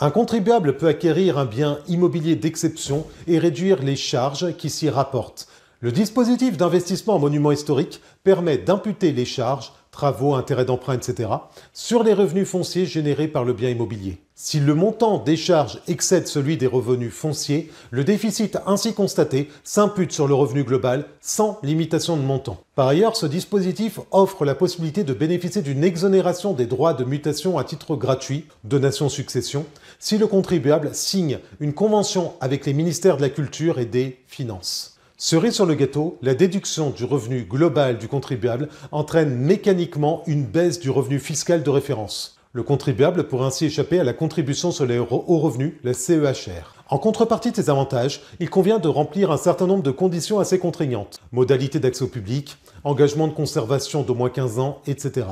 Un contribuable peut acquérir un bien immobilier d'exception et réduire les charges qui s'y rapportent. Le dispositif d'investissement en monuments historiques permet d'imputer les charges travaux, intérêts d'emprunt, etc., sur les revenus fonciers générés par le bien immobilier. Si le montant des charges excède celui des revenus fonciers, le déficit ainsi constaté s'impute sur le revenu global sans limitation de montant. Par ailleurs, ce dispositif offre la possibilité de bénéficier d'une exonération des droits de mutation à titre gratuit, donation-succession, si le contribuable signe une convention avec les ministères de la Culture et des Finances. Cerise sur le gâteau, la déduction du revenu global du contribuable entraîne mécaniquement une baisse du revenu fiscal de référence. Le contribuable pourrait ainsi échapper à la contribution sur les hauts revenus, la CEHR. En contrepartie de ces avantages, il convient de remplir un certain nombre de conditions assez contraignantes. Modalité d'accès au public, engagement de conservation d'au moins 15 ans, etc.